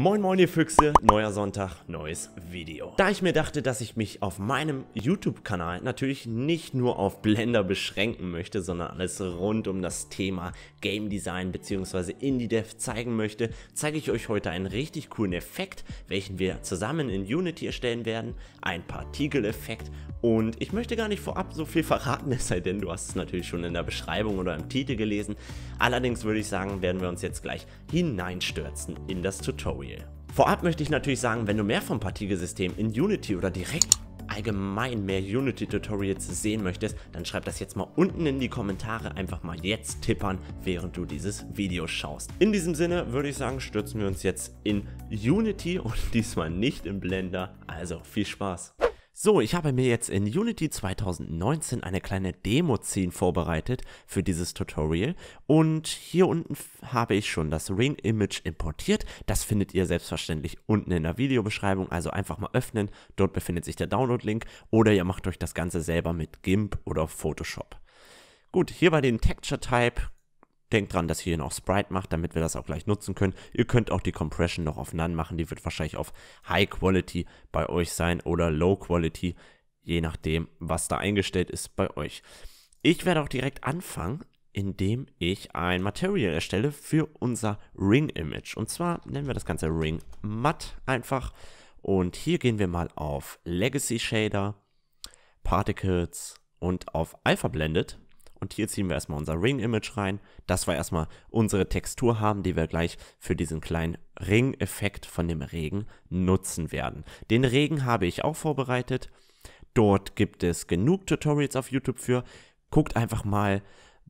Moin moin ihr Füchse, neuer Sonntag, neues Video. Da ich mir dachte, dass ich mich auf meinem YouTube-Kanal natürlich nicht nur auf Blender beschränken möchte, sondern alles rund um das Thema Game Design bzw. Indie Dev zeigen möchte, zeige ich euch heute einen richtig coolen Effekt, welchen wir zusammen in Unity erstellen werden, ein Partikel-Effekt und ich möchte gar nicht vorab so viel verraten, es sei denn, du hast es natürlich schon in der Beschreibung oder im Titel gelesen. Allerdings würde ich sagen, werden wir uns jetzt gleich hineinstürzen in das Tutorial. Tutorial. Vorab möchte ich natürlich sagen, wenn du mehr vom Partikelsystem in Unity oder direkt allgemein mehr Unity-Tutorials sehen möchtest, dann schreib das jetzt mal unten in die Kommentare, einfach mal jetzt tippern, während du dieses Video schaust. In diesem Sinne würde ich sagen, stürzen wir uns jetzt in Unity und diesmal nicht im Blender, also viel Spaß! So, ich habe mir jetzt in Unity 2019 eine kleine demo szene vorbereitet für dieses Tutorial und hier unten habe ich schon das Ring-Image importiert. Das findet ihr selbstverständlich unten in der Videobeschreibung, also einfach mal öffnen, dort befindet sich der Download-Link oder ihr macht euch das Ganze selber mit GIMP oder Photoshop. Gut, hier bei dem Texture Type Denkt dran, dass ihr hier noch Sprite macht, damit wir das auch gleich nutzen können. Ihr könnt auch die Compression noch auf None machen. Die wird wahrscheinlich auf High Quality bei euch sein oder Low Quality, je nachdem, was da eingestellt ist bei euch. Ich werde auch direkt anfangen, indem ich ein Material erstelle für unser Ring Image. Und zwar nennen wir das Ganze Ring Matt einfach. Und hier gehen wir mal auf Legacy Shader, Particles und auf Alpha Blended und hier ziehen wir erstmal unser Ring-Image rein, dass wir erstmal unsere Textur haben, die wir gleich für diesen kleinen Ring-Effekt von dem Regen nutzen werden. Den Regen habe ich auch vorbereitet. Dort gibt es genug Tutorials auf YouTube für. Guckt einfach mal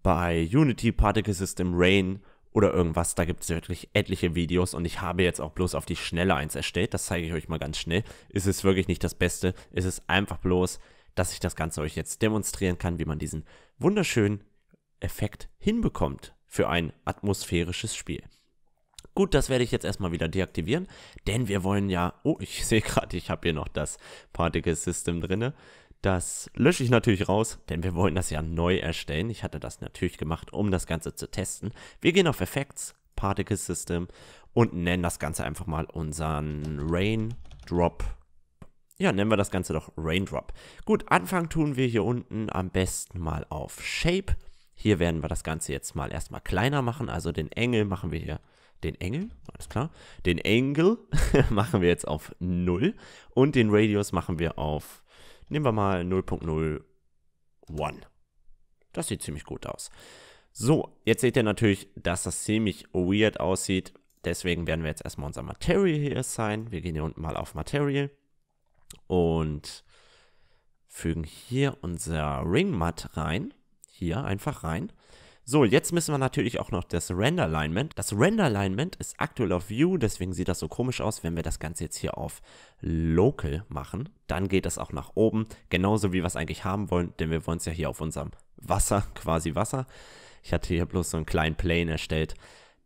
bei Unity Particle System Rain oder irgendwas. Da gibt es wirklich etliche Videos und ich habe jetzt auch bloß auf die Schnelle eins erstellt. Das zeige ich euch mal ganz schnell. Es ist wirklich nicht das Beste. Es ist einfach bloß dass ich das Ganze euch jetzt demonstrieren kann, wie man diesen wunderschönen Effekt hinbekommt für ein atmosphärisches Spiel. Gut, das werde ich jetzt erstmal wieder deaktivieren, denn wir wollen ja, oh, ich sehe gerade, ich habe hier noch das Particle System drin. Das lösche ich natürlich raus, denn wir wollen das ja neu erstellen. Ich hatte das natürlich gemacht, um das Ganze zu testen. Wir gehen auf Effects, Particle System und nennen das Ganze einfach mal unseren Raindrop ja, nennen wir das Ganze doch Raindrop. Gut, anfangen tun wir hier unten am besten mal auf Shape. Hier werden wir das Ganze jetzt mal erstmal kleiner machen. Also den Engel machen wir hier. Den Engel, alles klar. Den Angle machen wir jetzt auf 0. Und den Radius machen wir auf, nehmen wir mal 0.01. Das sieht ziemlich gut aus. So, jetzt seht ihr natürlich, dass das ziemlich weird aussieht. Deswegen werden wir jetzt erstmal unser Material hier sein. Wir gehen hier unten mal auf Material und fügen hier unser Ringmat rein. Hier einfach rein. So, jetzt müssen wir natürlich auch noch das Render Alignment. Das Render Alignment ist aktuell auf View, deswegen sieht das so komisch aus. Wenn wir das Ganze jetzt hier auf Local machen, dann geht das auch nach oben. Genauso wie wir es eigentlich haben wollen, denn wir wollen es ja hier auf unserem Wasser, quasi Wasser. Ich hatte hier bloß so einen kleinen Plane erstellt.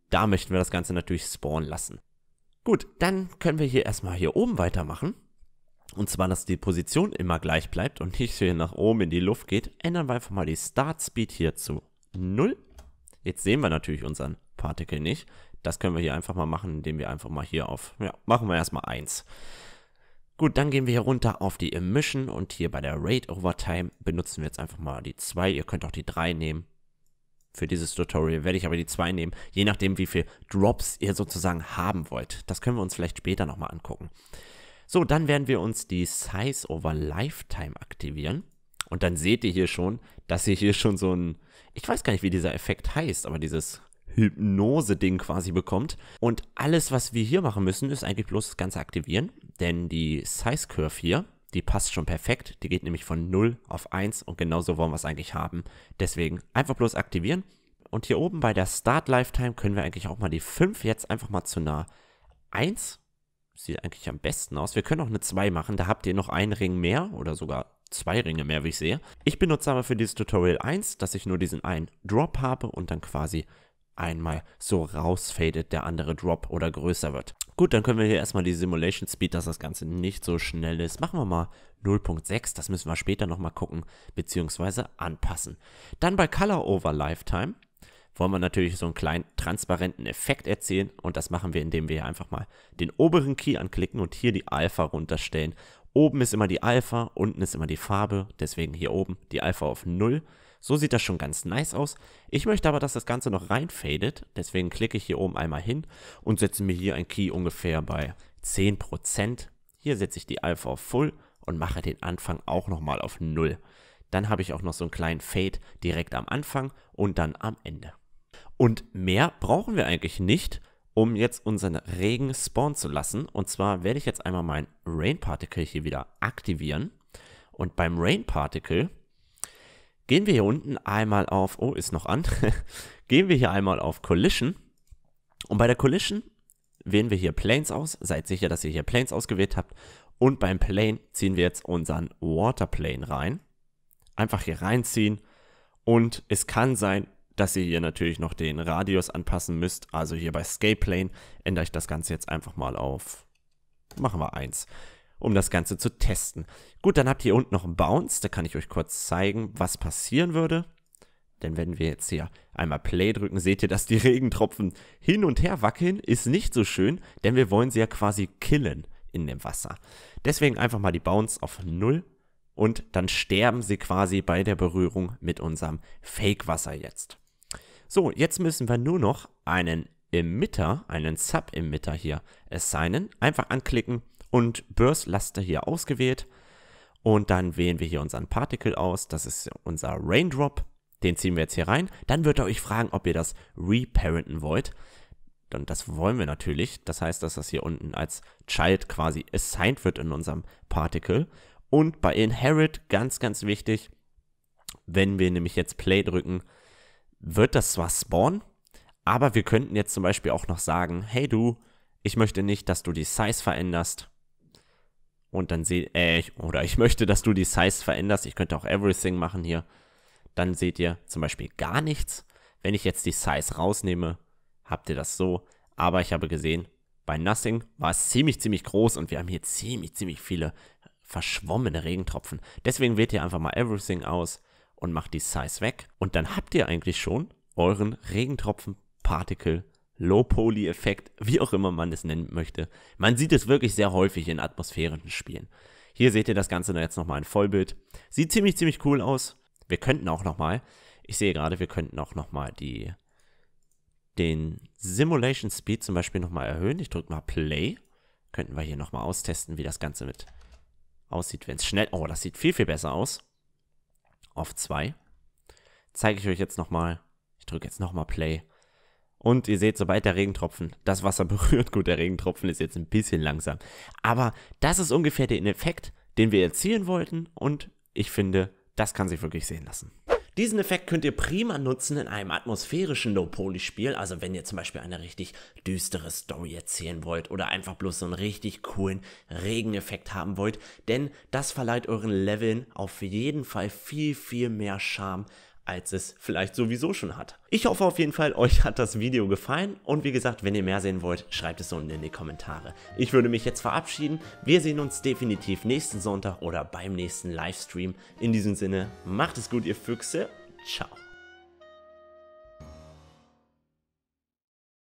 Da möchten wir das Ganze natürlich spawnen lassen. Gut, dann können wir hier erstmal hier oben weitermachen und zwar, dass die Position immer gleich bleibt und nicht hier nach oben in die Luft geht, ändern wir einfach mal die Start Speed hier zu 0. Jetzt sehen wir natürlich unseren Partikel nicht. Das können wir hier einfach mal machen, indem wir einfach mal hier auf, ja, machen wir erstmal 1. Gut, dann gehen wir hier runter auf die Emission und hier bei der Rate Over Time benutzen wir jetzt einfach mal die 2. Ihr könnt auch die 3 nehmen. Für dieses Tutorial werde ich aber die 2 nehmen, je nachdem wie viel Drops ihr sozusagen haben wollt. Das können wir uns vielleicht später nochmal angucken. So, dann werden wir uns die Size over Lifetime aktivieren. Und dann seht ihr hier schon, dass ihr hier schon so ein, ich weiß gar nicht, wie dieser Effekt heißt, aber dieses Hypnose-Ding quasi bekommt. Und alles, was wir hier machen müssen, ist eigentlich bloß das Ganze aktivieren. Denn die Size Curve hier, die passt schon perfekt. Die geht nämlich von 0 auf 1 und genauso wollen wir es eigentlich haben. Deswegen einfach bloß aktivieren. Und hier oben bei der Start Lifetime können wir eigentlich auch mal die 5 jetzt einfach mal zu einer 1 sieht eigentlich am besten aus. Wir können auch eine 2 machen, da habt ihr noch einen Ring mehr oder sogar zwei Ringe mehr, wie ich sehe. Ich benutze aber für dieses Tutorial 1, dass ich nur diesen einen Drop habe und dann quasi einmal so rausfadet, der andere Drop oder größer wird. Gut, dann können wir hier erstmal die Simulation Speed, dass das Ganze nicht so schnell ist. Machen wir mal 0.6, das müssen wir später nochmal gucken, beziehungsweise anpassen. Dann bei Color Over Lifetime wollen wir natürlich so einen kleinen transparenten Effekt erzielen und das machen wir, indem wir hier einfach mal den oberen Key anklicken und hier die Alpha runterstellen. Oben ist immer die Alpha, unten ist immer die Farbe, deswegen hier oben die Alpha auf 0. So sieht das schon ganz nice aus. Ich möchte aber, dass das Ganze noch reinfadet, deswegen klicke ich hier oben einmal hin und setze mir hier ein Key ungefähr bei 10%. Hier setze ich die Alpha auf Full und mache den Anfang auch nochmal auf 0. Dann habe ich auch noch so einen kleinen Fade direkt am Anfang und dann am Ende. Und mehr brauchen wir eigentlich nicht, um jetzt unseren Regen spawnen zu lassen. Und zwar werde ich jetzt einmal mein Rain Particle hier wieder aktivieren. Und beim Rain Particle gehen wir hier unten einmal auf, oh, ist noch an, gehen wir hier einmal auf Collision. Und bei der Collision wählen wir hier Planes aus. Seid sicher, dass ihr hier Planes ausgewählt habt. Und beim Plane ziehen wir jetzt unseren Water Plane rein. Einfach hier reinziehen. Und es kann sein, dass ihr hier natürlich noch den Radius anpassen müsst. Also hier bei Scale Plane ändere ich das Ganze jetzt einfach mal auf, machen wir 1, um das Ganze zu testen. Gut, dann habt ihr hier unten noch einen Bounce, da kann ich euch kurz zeigen, was passieren würde. Denn wenn wir jetzt hier einmal Play drücken, seht ihr, dass die Regentropfen hin und her wackeln. Ist nicht so schön, denn wir wollen sie ja quasi killen in dem Wasser. Deswegen einfach mal die Bounce auf 0 und dann sterben sie quasi bei der Berührung mit unserem Fake-Wasser jetzt. So, jetzt müssen wir nur noch einen Emitter, einen Sub-Emitter hier assignen. Einfach anklicken und Burst-Laster hier ausgewählt. Und dann wählen wir hier unseren Particle aus. Das ist unser Raindrop. Den ziehen wir jetzt hier rein. Dann wird er euch fragen, ob ihr das reparenten wollt. Und das wollen wir natürlich. Das heißt, dass das hier unten als Child quasi assigned wird in unserem Particle. Und bei Inherit, ganz, ganz wichtig, wenn wir nämlich jetzt Play drücken, wird das zwar spawnen, aber wir könnten jetzt zum Beispiel auch noch sagen, hey du, ich möchte nicht, dass du die Size veränderst. Und dann seht, äh, ich, oder ich möchte, dass du die Size veränderst. Ich könnte auch Everything machen hier. Dann seht ihr zum Beispiel gar nichts. Wenn ich jetzt die Size rausnehme, habt ihr das so. Aber ich habe gesehen, bei Nothing war es ziemlich, ziemlich groß und wir haben hier ziemlich, ziemlich viele verschwommene Regentropfen. Deswegen wählt ihr einfach mal Everything aus und macht die Size weg. Und dann habt ihr eigentlich schon euren regentropfen particle low Low-Poly-Effekt, wie auch immer man es nennen möchte. Man sieht es wirklich sehr häufig in atmosphärischen Spielen. Hier seht ihr das Ganze jetzt nochmal in Vollbild. Sieht ziemlich, ziemlich cool aus. Wir könnten auch nochmal, ich sehe gerade, wir könnten auch nochmal den Simulation Speed zum Beispiel nochmal erhöhen. Ich drücke mal Play. Könnten wir hier nochmal austesten, wie das Ganze mit aussieht, wenn es schnell... Oh, das sieht viel, viel besser aus auf 2. Zeige ich euch jetzt nochmal. Ich drücke jetzt nochmal Play. Und ihr seht, sobald der Regentropfen das Wasser berührt, gut, der Regentropfen ist jetzt ein bisschen langsam. Aber das ist ungefähr der Effekt, den wir erzielen wollten. Und ich finde, das kann sich wirklich sehen lassen. Diesen Effekt könnt ihr prima nutzen in einem atmosphärischen Low-Poly-Spiel, also wenn ihr zum Beispiel eine richtig düstere Story erzählen wollt oder einfach bloß so einen richtig coolen Regeneffekt haben wollt, denn das verleiht euren Leveln auf jeden Fall viel, viel mehr Charme als es vielleicht sowieso schon hat. Ich hoffe auf jeden Fall, euch hat das Video gefallen und wie gesagt, wenn ihr mehr sehen wollt, schreibt es unten in die Kommentare. Ich würde mich jetzt verabschieden. Wir sehen uns definitiv nächsten Sonntag oder beim nächsten Livestream. In diesem Sinne, macht es gut, ihr Füchse. Ciao.